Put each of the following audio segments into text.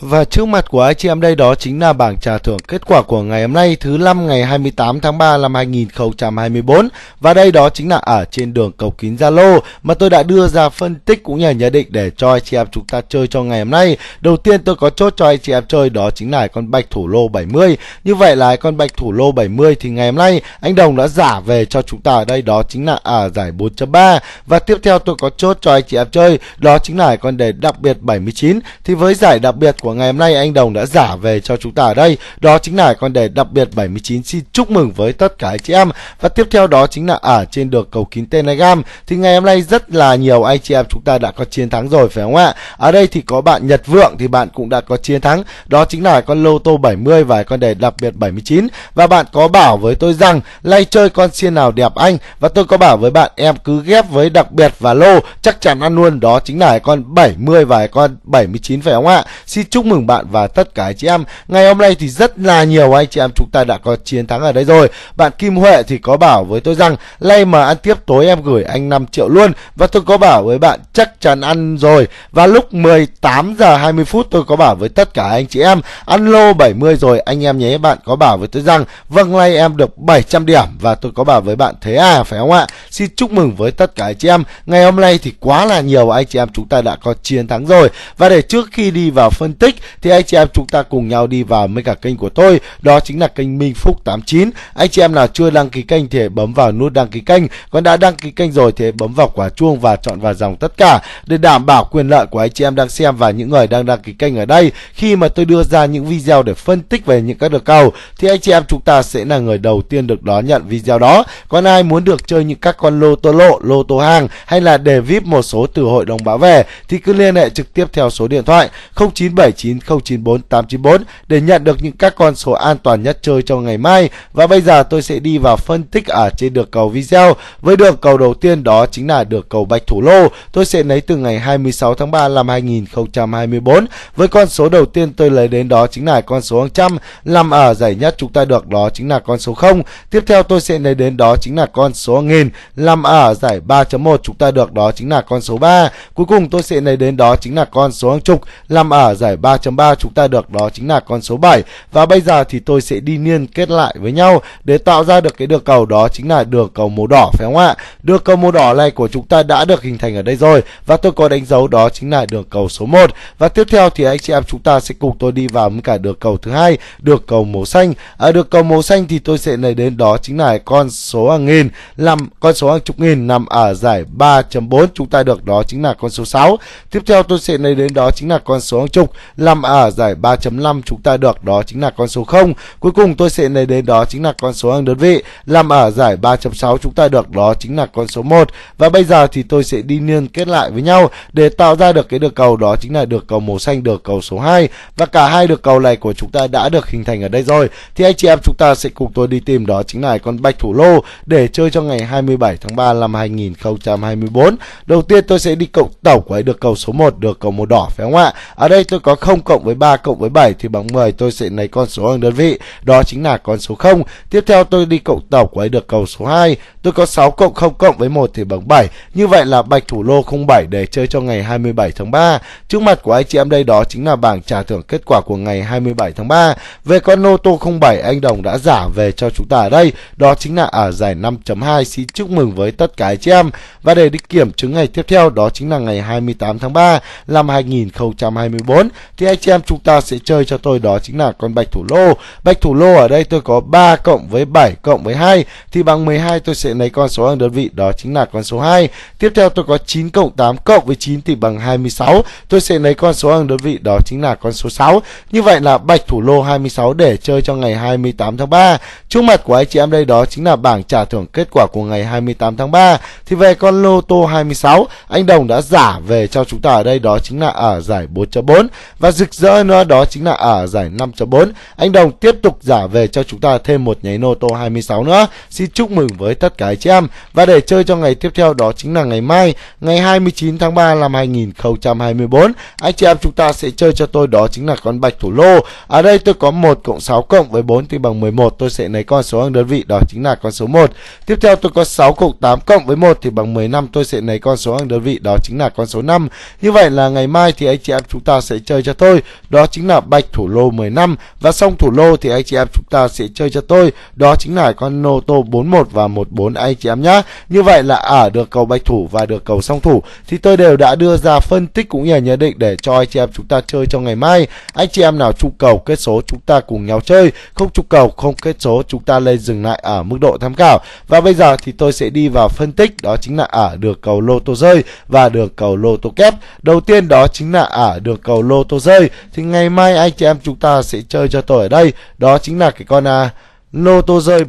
Và trước mặt của anh chị em đây đó chính là bảng trả thưởng kết quả của ngày hôm nay thứ năm ngày 28 tháng 3 năm 2024 Và đây đó chính là ở trên đường cầu kín Zalo mà tôi đã đưa ra phân tích cũng như là nhận định để cho anh chị em chúng ta chơi cho ngày hôm nay Đầu tiên tôi có chốt cho anh chị em chơi đó chính là con bạch thủ lô 70 Như vậy là con bạch thủ lô 70 thì ngày hôm nay anh Đồng đã giả về cho chúng ta ở đây đó chính là ở giải 4.3 Và tiếp theo tôi có chốt cho anh chị em chơi đó chính là con đề đặc biệt 79 Thì với giải đặc biệt của của ngày hôm nay anh Đồng đã giả về cho chúng ta ở đây Đó chính là con đề đặc biệt 79 Xin chúc mừng với tất cả anh chị em Và tiếp theo đó chính là ở trên được cầu kính Telegram Thì ngày hôm nay rất là nhiều anh chị em chúng ta đã có chiến thắng rồi phải không ạ Ở đây thì có bạn Nhật Vượng thì bạn cũng đã có chiến thắng Đó chính là con lô tô 70 và con đề đặc biệt 79 Và bạn có bảo với tôi rằng Lay chơi con xiên nào đẹp anh Và tôi có bảo với bạn em cứ ghép với đặc biệt và lô Chắc chắn ăn luôn đó chính là con 70 và con 79 phải không ạ Xin chúc chúc mừng bạn và tất cả chị em ngày hôm nay thì rất là nhiều anh chị em chúng ta đã có chiến thắng ở đây rồi bạn Kim Huệ thì có bảo với tôi rằng lay mà ăn tiếp tối em gửi anh 5 triệu luôn và tôi có bảo với bạn chắc chắn ăn rồi và lúc 18 giờ 20 phút tôi có bảo với tất cả anh chị em ăn lô 70 rồi anh em nhé bạn có bảo với tôi rằng vâng lay em được 700 điểm và tôi có bảo với bạn thế à phải không ạ xin chúc mừng với tất cả anh chị em ngày hôm nay thì quá là nhiều anh chị em chúng ta đã có chiến thắng rồi và để trước khi đi vào phân tích thích thì anh chị em chúng ta cùng nhau đi vào mấy cả kênh của tôi đó chính là kênh Minh Phúc 89 anh chị em nào chưa đăng ký kênh thì bấm vào nút đăng ký kênh còn đã đăng ký kênh rồi thì bấm vào quả chuông và chọn vào dòng tất cả để đảm bảo quyền lợi của anh chị em đang xem và những người đang đăng ký kênh ở đây khi mà tôi đưa ra những video để phân tích về những các đợt cầu thì anh chị em chúng ta sẽ là người đầu tiên được đón nhận video đó còn ai muốn được chơi những các con lô tô lộ lô tô hàng hay là để vip một số từ hội đồng bảo về thì cứ liên hệ trực tiếp theo số điện thoại 097 0994894894 để nhận được những các con số an toàn nhất chơi cho ngày mai. Và bây giờ tôi sẽ đi vào phân tích ở trên được cầu video. Với được cầu đầu tiên đó chính là được cầu Bạch Thủ Lô. Tôi sẽ lấy từ ngày 26 tháng 3 năm 2024. Với con số đầu tiên tôi lấy đến đó chính là con số 100 nằm ở giải nhất chúng ta được đó chính là con số 0. Tiếp theo tôi sẽ lấy đến đó chính là con số 1000 nằm ở giải 3.1 chúng ta được đó chính là con số 3. Cuối cùng tôi sẽ lấy đến đó chính là con số hàng chục nằm ở giải 3.3 chúng ta được đó chính là con số 7 và bây giờ thì tôi sẽ đi liên kết lại với nhau để tạo ra được cái đường cầu đó chính là đường cầu màu đỏ phải không ạ đường cầu màu đỏ này của chúng ta đã được hình thành ở đây rồi và tôi có đánh dấu đó chính là đường cầu số 1 và tiếp theo thì anh chị em chúng ta sẽ cùng tôi đi vào với cả đường cầu thứ hai đường cầu màu xanh ở đường cầu màu xanh thì tôi sẽ lấy đến đó chính là con số hàng nghìn nằm con số hàng chục nghìn nằm ở giải 3.4 chúng ta được đó chính là con số 6 tiếp theo tôi sẽ lấy đến đó chính là con số hàng chục làm ở giải 3.5 chúng ta được đó chính là con số 0. Cuối cùng tôi sẽ lấy đến đó chính là con số hàng đơn vị làm ở giải 3.6 chúng ta được đó chính là con số 1. Và bây giờ thì tôi sẽ đi liên kết lại với nhau để tạo ra được cái được cầu đó chính là được cầu màu xanh được cầu số 2 và cả hai được cầu này của chúng ta đã được hình thành ở đây rồi. Thì anh chị em chúng ta sẽ cùng tôi đi tìm đó chính là con bạch thủ lô để chơi cho ngày 27 tháng 3 năm 2024. Đầu tiên tôi sẽ đi cộng tổng với được cầu số 1 được cầu màu đỏ phải không ạ? Ở đây tôi có 0 cộng với 3 cộng với 7 thì bằng 10 tôi sẽ lấy con số hàng đơn vị, đó chính là con số 0. Tiếp theo tôi đi cộng tổng của ấy được cầu số 2. Tôi có 6 cộng 0 cộng với 1 thì bằng 7. Như vậy là bạch thủ lô 07 để chơi cho ngày 27 tháng 3. Trước mặt của anh chị em đây đó chính là bảng trả thưởng kết quả của ngày 27 tháng 3. Về con lô tô 07 anh Đồng đã giả về cho chúng ta ở đây, đó chính là ở giải 5.2 xin chúc mừng với tất cả anh chị em. Và để đi kiểm chứng ngày tiếp theo đó chính là ngày 28 tháng 3 năm 2024 thì anh chị em chúng ta sẽ chơi cho tôi đó chính là con bạch thủ lô. Bạch thủ lô ở đây tôi có 3 cộng với 7 cộng với 2 thì bằng 12 tôi sẽ lấy con số hàng đơn vị đó chính là con số 2. Tiếp theo tôi có 9 cộng 8 cộng với 9 thì bằng 26. Tôi sẽ lấy con số hàng đơn vị đó chính là con số 6. Như vậy là bạch thủ lô 26 để chơi cho ngày 28 tháng 3. Trước mặt của anh chị em đây đó chính là bảng trả thưởng kết quả của ngày 28 tháng 3. Thì về con lô tô 26, anh Đồng đã giả về cho chúng ta ở đây đó chính là ở giải 4.4 và rực rỡ nữa đó chính là ở giải 5.4. Anh Đồng tiếp tục giả về cho chúng ta thêm một nháy nô tô 26 nữa. Xin chúc mừng với tất cả anh chị em. Và để chơi cho ngày tiếp theo đó chính là ngày mai, ngày 29 tháng 3 năm 2024. Anh chị em chúng ta sẽ chơi cho tôi đó chính là con bạch thủ lô. Ở đây tôi có 1 cộng 6 cộng với 4 thì bằng 11. Tôi sẽ lấy con số hàng đơn vị đó chính là con số 1. Tiếp theo tôi có 6 cộng 8 cộng với 1 thì bằng 15. Tôi sẽ lấy con số hàng đơn vị đó chính là con số 5. Như vậy là ngày mai thì anh chị em chúng ta sẽ chơi cho cho tôi, đó chính là Bạch Thủ Lô 10 năm và xong Thủ Lô thì anh chị em chúng ta sẽ chơi cho tôi, đó chính là con nô tô 41 và 14 anh chị em nhá. Như vậy là ở à, được cầu Bạch Thủ và được cầu song Thủ thì tôi đều đã đưa ra phân tích cũng như là nhận định để cho anh chị em chúng ta chơi trong ngày mai. Anh chị em nào trụ cầu kết số chúng ta cùng nhau chơi, không trụ cầu không kết số chúng ta lên dừng lại ở mức độ tham khảo. Và bây giờ thì tôi sẽ đi vào phân tích đó chính là ở à, được cầu lô tô rơi và được cầu lô tô kép. Đầu tiên đó chính là ở à, được cầu lô tô rơi thì ngày mai anh chị em chúng ta sẽ chơi cho tôi ở đây đó chính là cái con à, lô tô rơi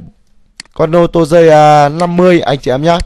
con lô tô rơi à, 50 anh chị em nhé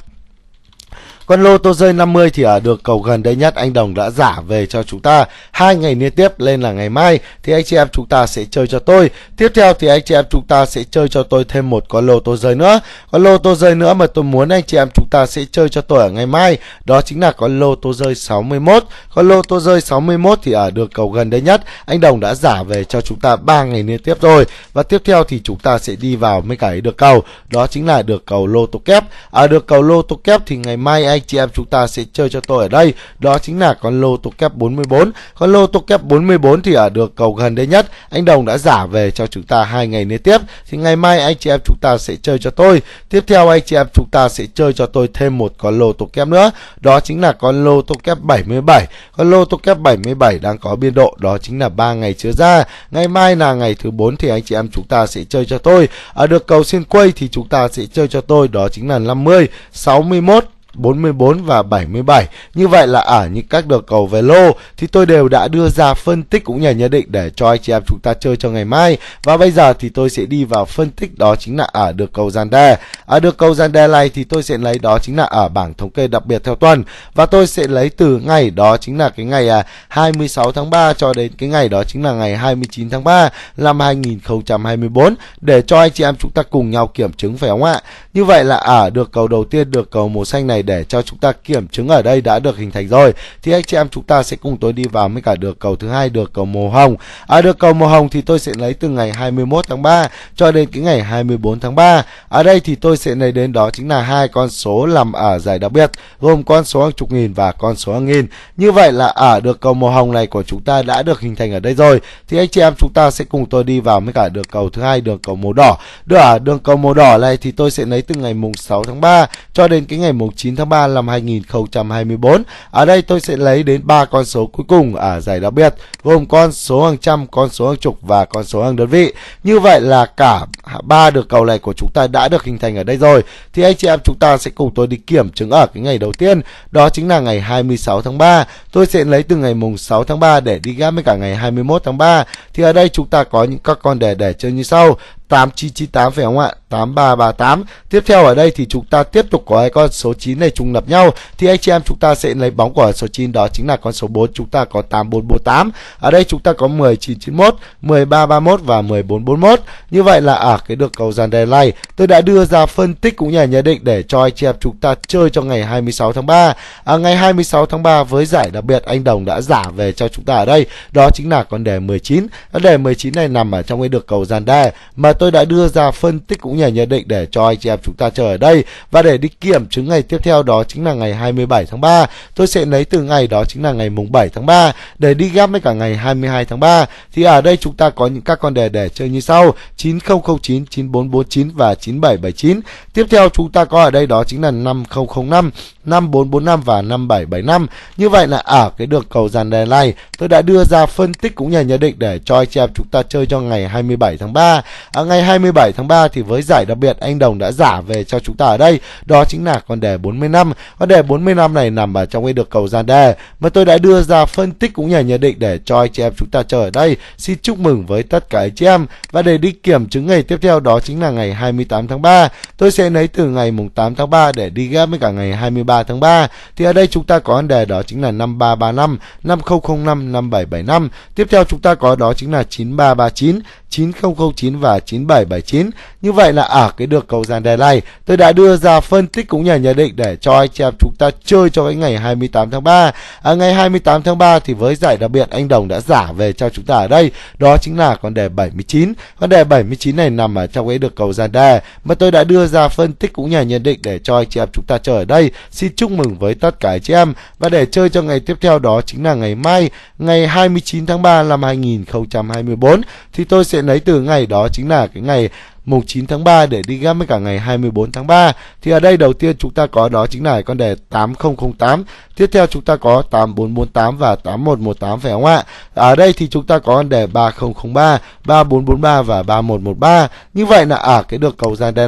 con lô tô rơi 50 thì ở được cầu gần đây nhất anh Đồng đã giả về cho chúng ta hai ngày liên tiếp lên là ngày mai thì anh chị em chúng ta sẽ chơi cho tôi. Tiếp theo thì anh chị em chúng ta sẽ chơi cho tôi thêm một con lô tô rơi nữa. Con lô tô rơi nữa mà tôi muốn anh chị em chúng ta sẽ chơi cho tôi ở ngày mai đó chính là con lô tô rơi 61. Con lô tô rơi 61 thì ở được cầu gần đây nhất anh Đồng đã giả về cho chúng ta ba ngày liên tiếp rồi. Và tiếp theo thì chúng ta sẽ đi vào mấy cái được cầu đó chính là được cầu lô tô kép. Ở à, được cầu lô tô kép thì ngày mai anh chị em chúng ta sẽ chơi cho tôi ở đây đó chính là con lô tô kép 44 con lô tô kép 44 thì ở được cầu gần đây nhất anh Đồng đã giả về cho chúng ta hai ngày liên tiếp thì ngày mai anh chị em chúng ta sẽ chơi cho tôi tiếp theo anh chị em chúng ta sẽ chơi cho tôi thêm một con lô tô kép nữa đó chính là con lô tô kép 77 con lô tô kép 77 đang có biên độ đó chính là ba ngày chưa ra ngày mai là ngày thứ 4 thì anh chị em chúng ta sẽ chơi cho tôi ở được cầu xin quay thì chúng ta sẽ chơi cho tôi đó chính là 50 60 61 44 và 77. Như vậy là ở những các đường cầu về lô thì tôi đều đã đưa ra phân tích cũng như nhận định để cho anh chị em chúng ta chơi cho ngày mai. Và bây giờ thì tôi sẽ đi vào phân tích đó chính là ở được cầu gian đe. Ở được cầu gian đe này thì tôi sẽ lấy đó chính là ở bảng thống kê đặc biệt theo tuần và tôi sẽ lấy từ ngày đó chính là cái ngày 26 à, tháng 3 cho đến cái ngày đó chính là ngày 29 tháng 3 năm 2024 để cho anh chị em chúng ta cùng nhau kiểm chứng phải không ạ? Như vậy là ở được cầu đầu tiên được cầu màu xanh này để cho chúng ta kiểm chứng ở đây đã được hình thành rồi thì anh chị em chúng ta sẽ cùng tôi đi vào với cả được cầu thứ hai được cầu màu hồng à, được cầu màu hồng thì tôi sẽ lấy từ ngày 21 tháng 3 cho đến cái ngày 24 tháng 3 ở đây thì tôi sẽ lấy đến đó chính là hai con số nằm ở giải đặc biệt gồm con số hàng chục nghìn và con số hàng nghìn như vậy là ở được cầu màu hồng này của chúng ta đã được hình thành ở đây rồi thì anh chị em chúng ta sẽ cùng tôi đi vào với cả được cầu thứ hai đường cầu màu đỏ ở đường cầu màu đỏ này thì tôi sẽ lấy từ ngày mùng 6 tháng 3 cho đến cái ngày mùng 9 19 tháng 3 năm 2024. Ở đây tôi sẽ lấy đến 3 con số cuối cùng ở giải đặc biệt, gồm con số hàng trăm, con số hàng chục và con số hàng đơn vị. Như vậy là cả ba được cầu này của chúng ta đã được hình thành ở đây rồi. Thì anh chị em chúng ta sẽ cùng tôi đi kiểm chứng ở cái ngày đầu tiên, đó chính là ngày 26 tháng 3. Tôi sẽ lấy từ ngày mùng 6 tháng 3 để đi ghép với cả ngày 21 tháng 3. Thì ở đây chúng ta có những các con đề để chơi như sau. 8998 phải không ạ? 8338. Tiếp theo ở đây thì chúng ta tiếp tục có hai con số 9 này trùng lập nhau thì anh chị em chúng ta sẽ lấy bóng của số 9 đó chính là con số 4 chúng ta có 8448. Ở đây chúng ta có 1991, 1331 và 1441. Như vậy là ở à, cái được cầu dàn đề này, tôi đã đưa ra phân tích cũng như là nhận định để cho anh chị em chúng ta chơi cho ngày 26 tháng 3. À, ngày 26 tháng 3 với giải đặc biệt anh Đồng đã giả về cho chúng ta ở đây, đó chính là con đề 19. Con đề 19 này nằm ở trong cái được cầu dàn đề mà tôi tôi đã đưa ra phân tích cũng như nhận định để cho anh chị em chúng ta chờ ở đây và để đi kiểm chứng ngày tiếp theo đó chính là ngày 27 tháng 3 tôi sẽ lấy từ ngày đó chính là ngày mùng 7 tháng 3 để đi gấp với cả ngày 22 tháng 3 thì ở đây chúng ta có những các con đề để chơi như sau 9009 9449 và 9779 tiếp theo chúng ta có ở đây đó chính là 5005 5445 và 5775. Như vậy là ở à, cái đường cầu dàn đề này, tôi đã đưa ra phân tích cũng như nhận định để cho anh chị em chúng ta chơi cho ngày 27 tháng 3. À, ngày 27 tháng 3 thì với giải đặc biệt anh Đồng đã giả về cho chúng ta ở đây, đó chính là con đề năm Con đề năm này nằm ở trong cái đường cầu dàn đề mà tôi đã đưa ra phân tích cũng như nhận định để cho anh chị em chúng ta chơi ở đây. Xin chúc mừng với tất cả anh chị em và để đi kiểm chứng ngày tiếp theo đó chính là ngày 28 tháng 3. Tôi sẽ lấy từ ngày mùng 8 tháng 3 để đi ghép với cả ngày 23 3 tháng 3 thì ở đây chúng ta có vấn đề đó chính là 5335, 5005, 5775. Tiếp theo chúng ta có đó chính là 9339, 9009 và 9779. Như vậy là ở à, cái được cầu gian đề này, tôi đã đưa ra phân tích cũng như nhận định để cho anh chị em chúng ta chơi cho cái ngày 28 tháng 3. À, ngày 28 tháng 3 thì với giải đặc biệt anh Đồng đã giả về cho chúng ta ở đây, đó chính là con đề 79. Con đề 79 này nằm ở trong cái được cầu gian đề mà tôi đã đưa ra phân tích cũng như nhận định để cho anh chị em chúng ta chơi ở đây. Xin chúc mừng với tất cả anh chị em và để chơi cho ngày tiếp theo đó chính là ngày mai, ngày 29 tháng 3 năm 2024 thì tôi sẽ sẽ lấy từ ngày đó chính là cái ngày mùng 9 tháng 3 để đi gấp với cả ngày 24 tháng 3. Thì ở đây đầu tiên chúng ta có đó chính là con đề 8008. Tiếp theo chúng ta có 8448 và 8118 phải không ạ? Ở đây thì chúng ta có con đề 3003, 3443 và 3113. Như vậy là ở à, cái được cầu gian đề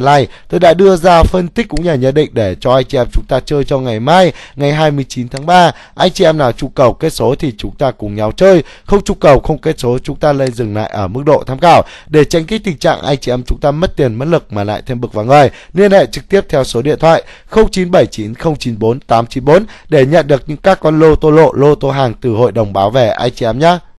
tôi đã đưa ra phân tích cũng như nhận định để cho anh chị em chúng ta chơi cho ngày mai, ngày 29 tháng 3. Anh chị em nào trụ cầu kết số thì chúng ta cùng nhau chơi, không trụ cầu không kết số chúng ta lên dừng lại ở mức độ tham khảo để tránh cái tình trạng anh chị em chúng ta tâm mất tiền mất lực mà lại thêm bực vào người, liên hệ trực tiếp theo số điện thoại 0979094894 để nhận được những các con lô tô lộ, lô tô hàng từ hội đồng báo về anh chị em nhé.